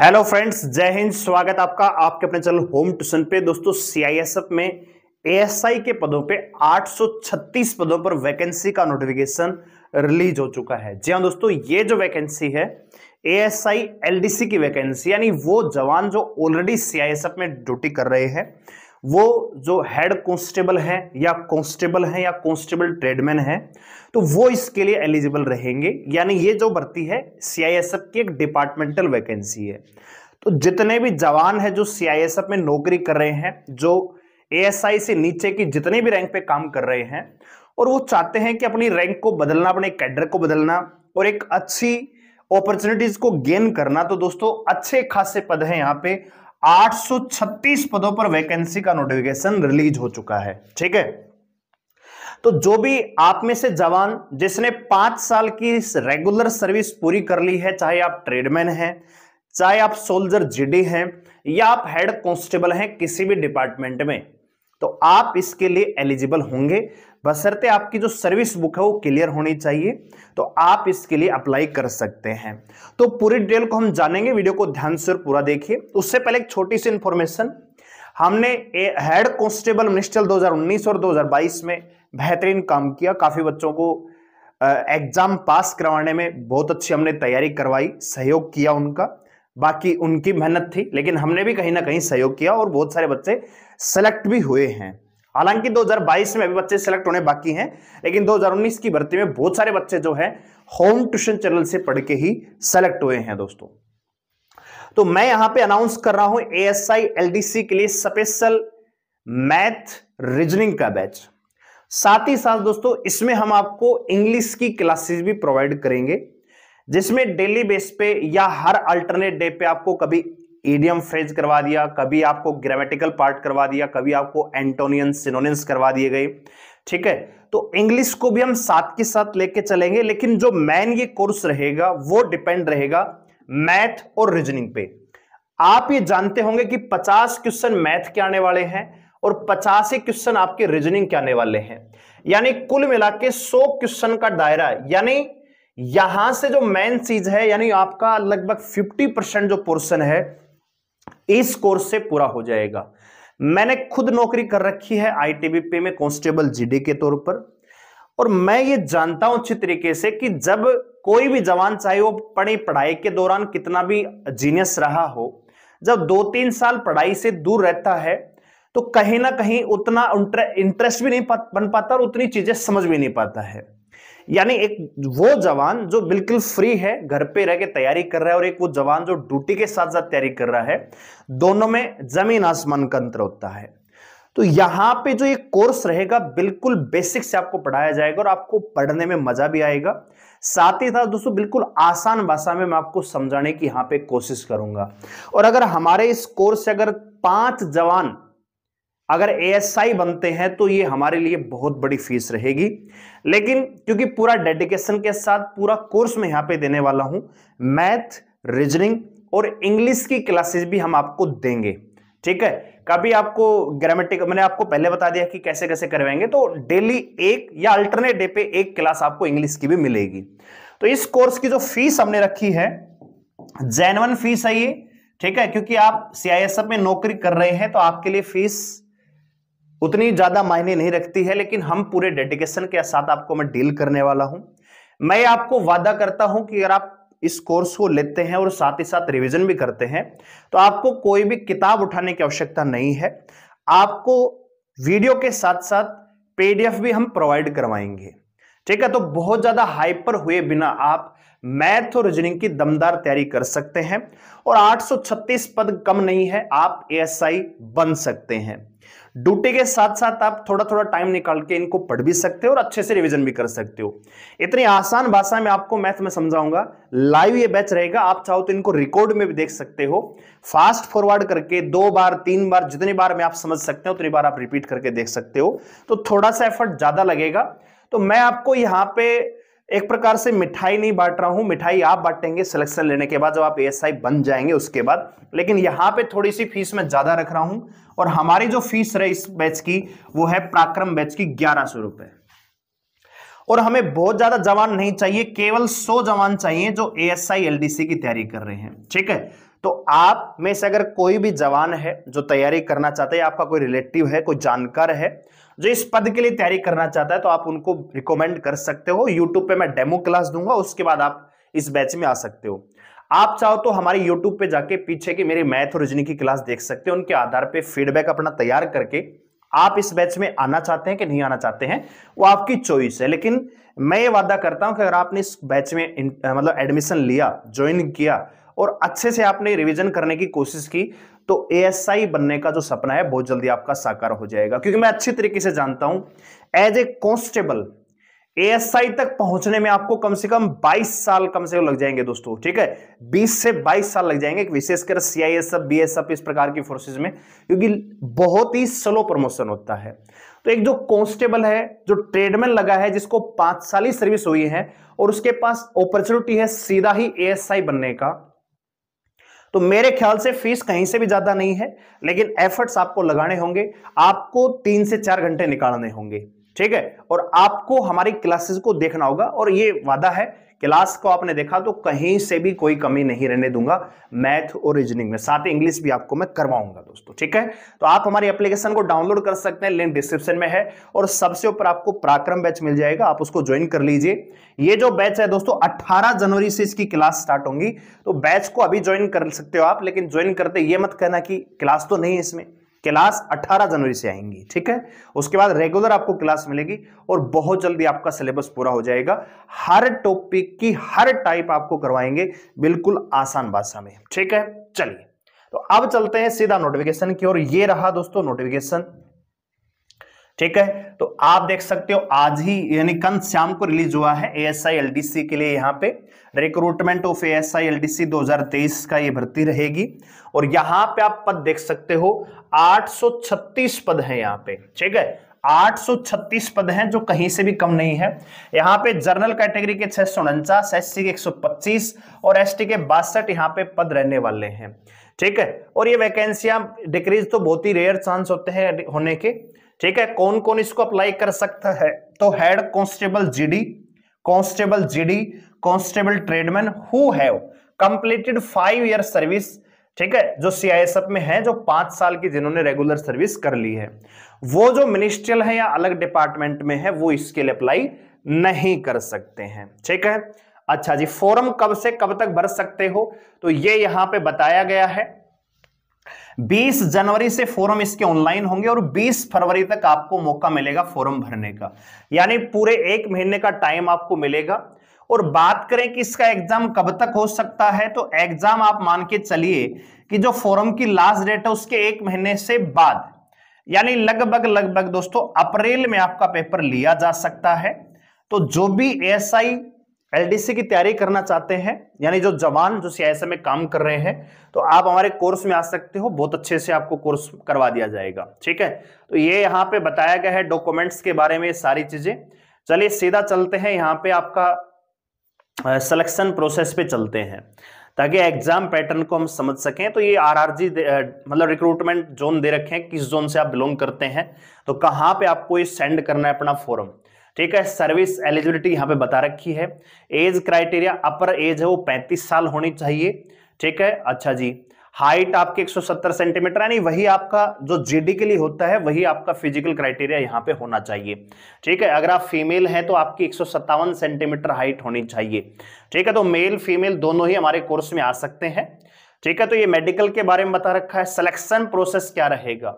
hello friends जय हिंद स्वागत आपका आपके अपने चैनल होम ट्यूशन पे दोस्तों सीआईएसएफ में एएसआई के पदों पे 836 पदों पर वैकेंसी का नोटिफिकेशन रिलीज हो चुका है जी हाँ दोस्तों ये जो वैकेंसी है एएसआई एलडीसी की वैकेंसी यानी वो जवान जो ऑलरेडी सीआईएसएफ में ड्यूटी कर रहे हैं वो जो हेड कांस्टेबल हैं या कांस्टेबल हैं या कांस्टेबल ट्रेडमैन हैं तो वो इसके लिए एलिजिबल रहेंगे यानी ये जो भर्ती है सीआईएसएफ की एक डिपार्टमेंटल वैकेंसी है तो जितने भी जवान हैं जो सीआईएसएफ में नौकरी कर रहे हैं जो एएसआई से नीचे की जितने भी रैंक पे काम कर रहे हैं और वो चाहते हैं कि अपनी रैंक को बदलना अपने कैडर को बदलना और एक अच्छी अपॉर्चुनिटीज को गेन करना तो दोस्तों अच्छे खासे पद हैं यहाँ पे 836 पदों पर वैकेंसी का नोटिफिकेशन रिलीज हो चुका है ठीक है तो जो भी आप में से जवान जिसने पांच साल की रेगुलर सर्विस पूरी कर ली है चाहे आप ट्रेडमैन हैं चाहे आप सोल्जर जीडी हैं या आप हेड कांस्टेबल हैं किसी भी डिपार्टमेंट में तो आप इसके लिए एलिजिबल होंगे बसरते आपकी जो सर्विस बुक है वो क्लियर होनी चाहिए तो आप इसके लिए अप्लाई कर सकते हैं तो पूरी डिटेल को हम जानेंगे वीडियो को ध्यान से पूरा देखिए उससे पहले एक छोटी सी इंफॉर्मेशन हमने हेड कॉन्स्टेबल मिनिस्टर 2019 और 2022 में बेहतरीन काम किया काफी बच्चों को एग्जाम पास करवाने में बहुत अच्छी हमने तैयारी करवाई सहयोग किया उनका बाकी उनकी मेहनत थी लेकिन हमने भी कहीं ना कहीं सहयोग किया और बहुत सारे बच्चे सेलेक्ट भी हुए हैं हालांकि 2022 में अभी बच्चे सेलेक्ट होने बाकी हैं लेकिन 2019 की भर्ती में बहुत सारे बच्चे जो है होम ट्यूशन चैनल से पढ़ के ही सेलेक्ट हुए हैं दोस्तों तो मैं यहां पे अनाउंस कर रहा हूं एएसआई एलडीसी के लिए स्पेशल मैथ रीजनिंग का बैच साथ ही साथ दोस्तों इसमें हम आपको इंग्लिश की क्लासेस भी प्रोवाइड करेंगे जिसमें डेली बेस पे या हर अल्टरनेट डे पे आपको कभी ईडियम फ्रेज करवा दिया कभी आपको ग्रामेटिकल पार्ट करवा दिया कभी आपको एंटोनियन सिनोनियंस करवा दिए गए ठीक है तो इंग्लिश को भी हम साथ के साथ लेके चलेंगे लेकिन जो मैन ये कोर्स रहेगा वो डिपेंड रहेगा मैथ और रीजनिंग पे आप ये जानते होंगे कि 50 क्वेश्चन मैथ के आने वाले हैं और पचास ही क्वेश्चन आपके रीजनिंग के आने वाले हैं यानी कुल मिला के क्वेश्चन का दायरा यानी यहां से जो मेन चीज है यानी आपका लगभग 50 परसेंट जो पोर्शन है इस कोर्स से पूरा हो जाएगा मैंने खुद नौकरी कर रखी है आईटीबीपी में कांस्टेबल जीडी के तौर पर और मैं ये जानता हूं अच्छी तरीके से कि जब कोई भी जवान चाहे वो पढ़ी पढ़ाई के दौरान कितना भी जीनियस रहा हो जब दो तीन साल पढ़ाई से दूर रहता है तो कहीं ना कहीं उतना इंटरेस्ट भी नहीं बन पाता और उतनी चीजें समझ भी नहीं पाता है यानी एक वो जवान जो बिल्कुल फ्री है घर पे रह के तैयारी कर रहा है और एक वो जवान जो ड्यूटी के साथ साथ तैयारी कर रहा है दोनों में जमीन आसमान का अंतर होता है तो यहां पे जो ये कोर्स रहेगा बिल्कुल बेसिक से आपको पढ़ाया जाएगा और आपको पढ़ने में मजा भी आएगा साथ ही साथ दोस्तों बिल्कुल आसान भाषा में मैं आपको समझाने की यहां पे कोशिश करूंगा और अगर हमारे इस कोर्स से अगर पांच जवान अगर ए बनते हैं तो ये हमारे लिए बहुत बड़ी फीस रहेगी लेकिन क्योंकि पूरा डेडिकेशन के साथ पूरा कोर्स में यहां पे देने वाला हूं मैथ रीजनिंग और इंग्लिश की क्लासेस भी हम आपको देंगे ठीक है कभी आपको ग्रामेटिक मैंने आपको पहले बता दिया कि कैसे कैसे करवाएंगे तो डेली एक या अल्टरनेट डे पे एक क्लास आपको इंग्लिश की भी मिलेगी तो इस कोर्स की जो फीस हमने रखी है जैनवन फीस है ये ठीक है क्योंकि आप सीआईएसएफ e में नौकरी कर रहे हैं तो आपके लिए फीस उतनी ज़्यादा मायने नहीं रखती है लेकिन हम पूरे डेडिकेशन के साथ आपको मैं डील करने वाला हूं मैं आपको वादा करता हूं कि अगर आप इस कोर्स को लेते हैं और साथ ही साथ रिवीजन भी करते हैं तो आपको कोई भी किताब उठाने की आवश्यकता नहीं है आपको वीडियो के साथ साथ पीडीएफ भी हम प्रोवाइड करवाएंगे ठीक है तो बहुत ज़्यादा हाइपर हुए बिना आप मैथ और रीजनिंग की दमदार तैयारी कर सकते हैं और 836 पद कम नहीं है आप एएसआई बन सकते हैं ड्यूटी के साथ साथ आप थोड़ा थोड़ा टाइम निकाल के इनको पढ़ भी सकते हो और अच्छे से रिवीजन भी कर सकते हो इतनी आसान भाषा में आपको मैथ में समझाऊंगा लाइव ये बैच रहेगा आप चाहो तो इनको रिकॉर्ड में भी देख सकते हो फास्ट फॉरवर्ड करके दो बार तीन बार जितनी बार में आप समझ सकते हो उतनी बार आप रिपीट करके देख सकते हो तो थोड़ा सा एफर्ट ज्यादा लगेगा तो मैं आपको यहाँ पे एक प्रकार से मिठाई नहीं बांट रहा हूं मिठाई आप बांटेंगे सिलेक्शन लेने के बाद जब आप एएसआई बन जाएंगे उसके बाद लेकिन यहां पे थोड़ी सी फीस मैं ज्यादा रख रहा हूं और हमारी जो फीस रही इस बैच की वो है प्राक्रम बैच की ग्यारह सौ रुपए और हमें बहुत ज्यादा जवान नहीं चाहिए केवल सौ जवान चाहिए जो A S I L D C की तैयारी कर रहे हैं ठीक है तो आप में से अगर कोई भी जवान है जो तैयारी करना चाहते हैं आपका कोई रिलेटिव है कोई जानकार है जो इस पद के लिए तैयारी करना चाहता है तो आप उनको रिकमेंड कर सकते हो यूट्यूब पे मैं डेमो क्लास दूंगा उसके बाद आप इस बैच में आ सकते हो आप चाहो तो हमारे यूट्यूब पे जाके पीछे की मेरी मैथ और रीजनिंग की क्लास देख सकते हो उनके आधार पे फीडबैक अपना तैयार करके आप इस बैच में आना चाहते हैं कि नहीं आना चाहते हैं वो आपकी चॉइस है लेकिन मैं ये वादा करता हूं कि अगर आपने इस बैच में मतलब एडमिशन लिया ज्वाइन किया और अच्छे से आपने रिविजन करने की कोशिश की तो एएसआई बनने का जो सपना है बहुत जल्दी आपका साकार हो जाएगा क्योंकि मैं अच्छी तरीके से जानता हूं एज ए कॉन्स्टेबल एएसआई तक पहुंचने में आपको कम से कम 22 साल कम से कम लग जाएंगे दोस्तों ठीक है 20 से 22 साल लग जाएंगे विशेषकर सीआईएसएफ बीएसएफ इस प्रकार की फोर्सेज में क्योंकि बहुत ही स्लो प्रमोशन होता है तो एक जो कॉन्स्टेबल है जो ट्रेडमैन लगा है जिसको पांच साल ही सर्विस हुई है और उसके पास अपॉर्चुनिटी है सीधा ही एएसआई बनने का तो मेरे ख्याल से फीस कहीं से भी ज्यादा नहीं है लेकिन एफर्ट्स आपको लगाने होंगे आपको तीन से चार घंटे निकालने होंगे ठीक है और आपको हमारी क्लासेस को देखना होगा और ये वादा है क्लास को आपने देखा तो कहीं से भी कोई कमी नहीं रहने दूंगा मैथ और रीजनिंग में साथ इंग्लिश भी आपको मैं करवाऊंगा दोस्तों ठीक है तो आप हमारी एप्लीकेशन को डाउनलोड कर सकते हैं लिंक डिस्क्रिप्शन में है और सबसे ऊपर आपको पराक्रम बैच मिल जाएगा आप उसको ज्वाइन कर लीजिए ये जो बैच है दोस्तों अट्ठारह जनवरी से इसकी क्लास स्टार्ट होंगी तो बैच को अभी ज्वाइन कर सकते हो आप लेकिन ज्वाइन करते ये मत कहना कि क्लास तो नहीं है इसमें क्लास 18 जनवरी से आएंगी ठीक है उसके बाद रेगुलर आपको क्लास मिलेगी और बहुत जल्दी आपका सिलेबस पूरा हो जाएगा हर टॉपिक की हर टाइप आपको करवाएंगे बिल्कुल आसान भाषा में ठीक है चलिए तो अब चलते हैं सीधा नोटिफिकेशन की ओर ये रहा दोस्तों नोटिफिकेशन ठीक है तो आप देख सकते हो आज ही यानी कल शाम को रिलीज हुआ है एएसआई सी के लिए यहाँ पे recruitment of A S I L D C दो का ये भर्ती रहेगी और यहाँ पे आप पद देख सकते हो 836 पद हैं यहाँ पे ठीक है 836 पद हैं जो कहीं से भी कम नहीं है यहाँ पे जर्नल कैटेगरी के छह सौ उनचास एस के 125 और एसटी के बासठ यहाँ पे पद रहने वाले हैं ठीक है और ये वैकेंसियां डिक्रीज तो बहुत ही रेयर चांस होते हैं होने के ठीक है कौन कौन इसको अप्लाई कर सकता है तो head constable GD constable GD constable tradesman who have completed five year service ठीक है जो सीआईएसएफ में है जो पांच साल की जिन्होंने रेगुलर सर्विस कर ली है वो जो मिनिस्ट्रियल है या अलग डिपार्टमेंट में है वो इसके लिए अप्लाई नहीं कर सकते हैं ठीक है अच्छा जी फॉर्म कब से कब तक भर सकते हो तो ये यहां पे बताया गया है 20 जनवरी से फॉर्म इसके ऑनलाइन होंगे और 20 फरवरी तक आपको मौका मिलेगा फॉर्म भरने का यानी पूरे एक महीने का टाइम आपको मिलेगा और बात करें कि इसका एग्जाम कब तक हो सकता है तो एग्जाम आप मान के चलिए कि जो फॉरम की लास्ट डेट है उसके एक महीने से बाद यानी लगभग लगभग दोस्तों अप्रैल में आपका पेपर लिया जा सकता है तो जो भी एस आई एलडीसी की तैयारी करना चाहते हैं यानी जो जवान जो सीआईएसए में काम कर रहे हैं तो आप हमारे कोर्स में आ सकते हो बहुत अच्छे से आपको कोर्स करवा दिया जाएगा ठीक है तो ये यहाँ पे बताया गया है डॉक्यूमेंट्स के बारे में सारी चीजें चलिए सीधा चलते हैं यहाँ पे आपका सिलेक्शन प्रोसेस पे चलते हैं ताकि एग्जाम पैटर्न को हम समझ सकें तो ये आरआरजी मतलब रिक्रूटमेंट जोन दे रखे हैं किस जोन से आप बिलोंग करते हैं तो कहाँ पे आपको ये सेंड करना है अपना फॉर्म ठीक है सर्विस एलिजिबिलिटी यहाँ पे बता रखी है एज क्राइटेरिया अपर एज है वो पैंतीस साल होनी चाहिए ठीक है अच्छा जी हाइट आपके 170 सेंटीमीटर यानी वही आपका जो जीडी के लिए होता है वही आपका फिजिकल क्राइटेरिया यहां पे होना चाहिए ठीक है अगर आप फीमेल हैं तो आपकी एक सेंटीमीटर हाइट होनी चाहिए ठीक है तो मेल फीमेल दोनों ही हमारे कोर्स में आ सकते हैं ठीक है तो ये मेडिकल के बारे में बता रखा है सिलेक्शन प्रोसेस क्या रहेगा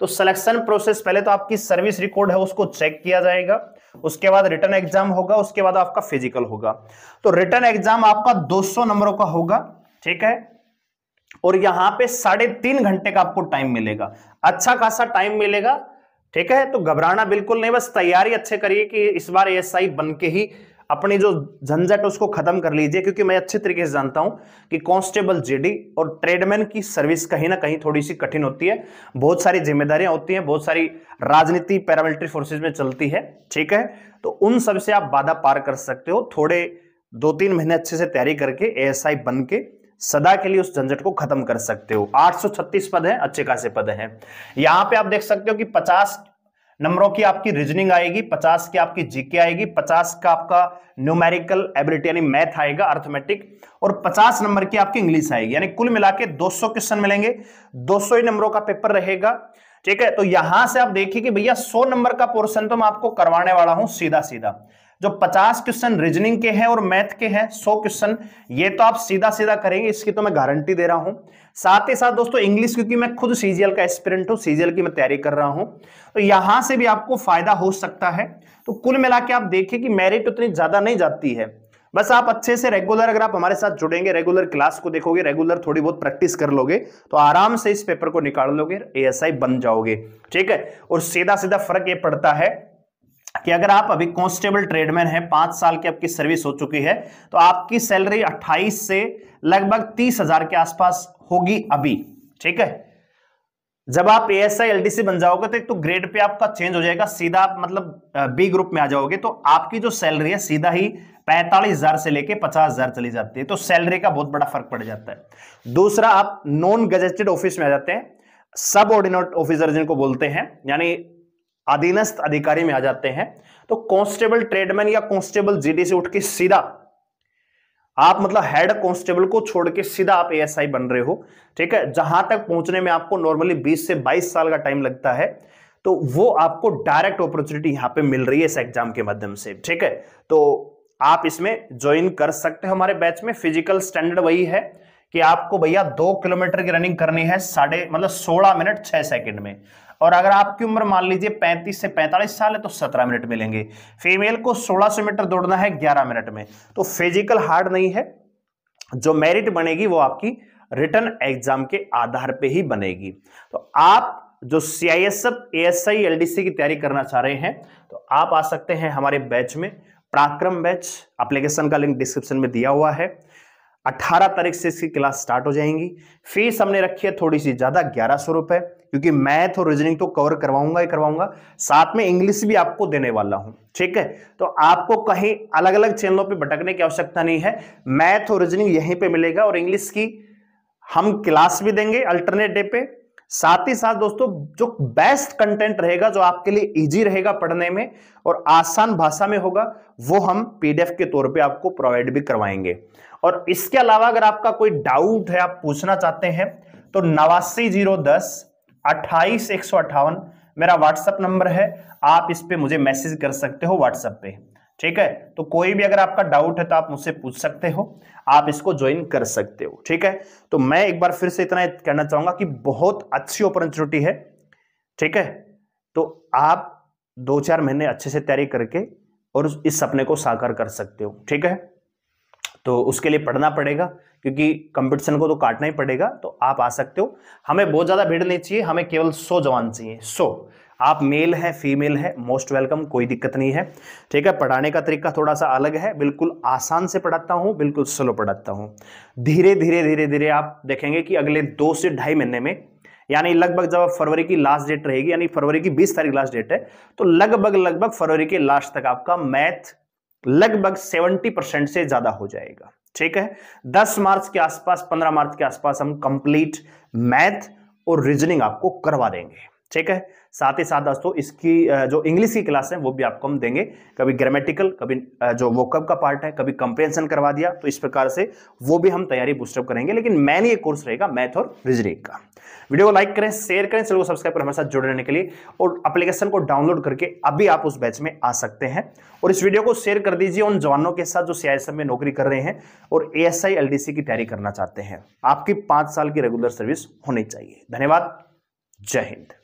तो सिलेक्शन प्रोसेस पहले तो आपकी सर्विस रिकॉर्ड है उसको चेक किया जाएगा उसके बाद रिटर्न एग्जाम होगा उसके बाद आपका फिजिकल होगा तो रिटर्न एग्जाम आपका 200 नंबरों का होगा ठीक है और यहां पे साढ़े तीन घंटे का आपको टाइम मिलेगा अच्छा खासा टाइम मिलेगा ठीक है तो घबराना बिल्कुल नहीं बस तैयारी अच्छे करिए कि इस बार एएसआई बन के ही अपनी जो झंझट उसको खत्म कर लीजिए क्योंकि मैं अच्छे तरीके से जानता हूं कि कांस्टेबल जेडी और ट्रेडमैन की सर्विस कहीं ना कहीं थोड़ी सी कठिन होती है बहुत सारी जिम्मेदारियां होती हैं बहुत सारी राजनीति पैरामिलिट्री फोर्सेज में चलती है ठीक है तो उन सबसे आप बाधा पार कर सकते हो थोड़े दो तीन महीने अच्छे से तैयारी करके आई बन के सदा के लिए उस झंझट को खत्म कर सकते हो 836 पद है अच्छे खासे पद हैं यहां पे आप देख सकते हो कि 50 नंबरों की आपकी रीजनिंग आएगी 50 की आपकी जीके आएगी 50 का आपका न्यूमेरिकल एबिलिटी यानी मैथ आएगा अर्थमेटिक और 50 नंबर की आपकी इंग्लिश आएगी यानी कुल मिला के दो क्वेश्चन मिलेंगे दो ही नंबरों का पेपर रहेगा ठीक है तो यहां से आप देखिए कि भैया सौ नंबर का पोर्सन तो मैं आपको करवाने वाला हूं सीधा सीधा जो 50 क्वेश्चन रीजनिंग के हैं और मैथ के हैं 100 क्वेश्चन ये तो आप सीधा सीधा करेंगे इसकी तो मैं गारंटी दे रहा हूं साथ ही साथ दोस्तों इंग्लिश क्योंकि मैं खुद सीजीएल का एस्पिरेंट हूं सीजीएल की मैं तैयारी कर रहा हूं तो यहां से भी आपको फायदा हो सकता है तो कुल मिला के आप देखिए कि मेरिट उतनी ज्यादा नहीं जाती है बस आप अच्छे से रेगुलर अगर आप हमारे साथ जुड़ेंगे रेगुलर क्लास को देखोगे रेगुलर थोड़ी बहुत प्रैक्टिस कर लोगे तो आराम से इस पेपर को निकाल लोगे एएसआई बन जाओगे ठीक है और सीधा सीधा फर्क ये पड़ता है कि अगर आप अभी कॉन्स्टेबल ट्रेडमैन हैं पांच साल की आपकी सर्विस हो चुकी है तो आपकी सैलरी 28 से लगभग तीस हजार के आसपास होगी अभी ठीक है जब आप A S I L D C बन जाओगे तो एक तो ग्रेड पे आपका चेंज हो जाएगा सीधा आप मतलब बी ग्रुप में आ जाओगे तो आपकी जो सैलरी है सीधा ही पैंतालीस हजार से लेके पचास हजार चली जाती है तो सैलरी का बहुत बड़ा फर्क पड़ जाता है दूसरा आप नॉन गजेटेड ऑफिस में आ जाते हैं सब ऑर्डिनेट ऑफिसर जिनको बोलते हैं यानी अधीनस्थ अधिकारी में आ जाते हैं तो कांस्टेबल ट्रेडमैन या कांस्टेबल जीडी से उठ के सीधा आप मतलब हेड कांस्टेबल को छोड़ के सीधा आप एएसआई बन रहे हो ठीक है जहां तक पहुंचने में आपको नॉर्मली 20 से 22 साल का टाइम लगता है तो वो आपको डायरेक्ट अपॉर्चुनिटी यहां पे मिल रही है इस एग्जाम के माध्यम से ठीक है तो आप इसमें ज्वाइन कर सकते हैं हमारे बैच में फिजिकल स्टैंडर्ड वही है कि आपको भैया दो किलोमीटर की रनिंग करनी है साढ़े मतलब सोलह मिनट छह सेकंड में और अगर आपकी उम्र मान लीजिए 35 से 45 साल है तो 17 मिनट मिलेंगे फीमेल को 1600 मीटर दौड़ना है 11 मिनट में तो फिजिकल हार्ड नहीं है जो मेरिट बनेगी वो आपकी रिटर्न एग्जाम के आधार पे ही बनेगी तो आप जो C I S I L D C की तैयारी करना चाह रहे हैं तो आप आ सकते हैं हमारे बैच में पराक्रम बैच एप्लीकेशन का लिंक डिस्क्रिप्शन में दिया हुआ है 18 तारीख से इसकी क्लास स्टार्ट हो जाएंगी फीस हमने रखी है थोड़ी सी ज्यादा ग्यारह सौ रुपए क्योंकि मैथ और रीजनिंग तो कवर करवाऊंगा ही करवाऊंगा साथ में इंग्लिश भी आपको देने वाला हूं ठीक है तो आपको कहीं अलग अलग चैनलों पे भटकने की आवश्यकता नहीं है मैथ और रीजनिंग यहीं पे मिलेगा और इंग्लिश की हम क्लास भी देंगे अल्टरनेट डे पे साथ ही साथ दोस्तों जो बेस्ट कंटेंट रहेगा जो आपके लिए इजी रहेगा पढ़ने में और आसान भाषा में होगा वो हम पीडीएफ के तौर पे आपको प्रोवाइड भी करवाएंगे और इसके अलावा अगर आपका कोई डाउट है आप पूछना चाहते हैं तो नवासी जीरो दस अट्ठाईस एक सौ अट्ठावन मेरा व्हाट्सएप नंबर है आप इस पर मुझे मैसेज कर सकते हो व्हाट्सएप पे ठीक है तो कोई भी अगर आपका डाउट है तो आप मुझसे पूछ सकते हो आप इसको ज्वाइन कर सकते हो ठीक है तो मैं एक बार फिर से इतना कहना चाहूंगा कि बहुत अच्छी अपॉर्चुनिटी है ठीक है तो आप दो चार महीने अच्छे से तैयारी करके और इस सपने को साकार कर सकते हो ठीक है तो उसके लिए पढ़ना पड़ेगा क्योंकि कंपटीशन को तो काटना ही पड़ेगा तो आप आ सकते हो हमें बहुत ज़्यादा भीड़ नहीं चाहिए हमें केवल सौ जवान चाहिए सौ आप मेल हैं फीमेल है मोस्ट वेलकम कोई दिक्कत नहीं है ठीक है पढ़ाने का तरीका थोड़ा सा अलग है बिल्कुल आसान से पढ़ाता हूँ बिल्कुल स्लो पढ़ाता हूँ धीरे धीरे धीरे धीरे आप देखेंगे कि अगले दो से ढाई महीने में यानी लगभग जब फरवरी की लास्ट डेट रहेगी यानी फरवरी की बीस तारीख लास्ट डेट है तो लगभग लगभग फरवरी के लास्ट तक आपका मैथ लगभग सेवेंटी परसेंट से ज्यादा हो जाएगा ठीक है दस मार्च के आसपास पंद्रह मार्च के आसपास हम कंप्लीट मैथ और रीजनिंग आपको करवा देंगे ठीक है साथ ही साथ दोस्तों इसकी जो इंग्लिश की क्लास है वो भी आपको हम देंगे कभी ग्रामेटिकल कभी जो वोकअप का पार्ट है कभी कंप्रेंसन करवा दिया तो इस प्रकार से वो भी हम तैयारी बूस्टअप करेंगे लेकिन मैन ये कोर्स रहेगा मैथ और रीजनिंग का वीडियो को लाइक करें शेयर करें चलो सब्सक्राइब करें हमारे साथ जुड़े रहने के लिए और अप्लीकेशन को डाउनलोड करके अभी आप उस बैच में आ सकते हैं और इस वीडियो को शेयर कर दीजिए उन जवानों के साथ जो सीआईएसएफ में नौकरी कर रहे हैं और डी सी की तैयारी करना चाहते हैं आपकी पांच साल की रेगुलर सर्विस होनी चाहिए धन्यवाद जय हिंद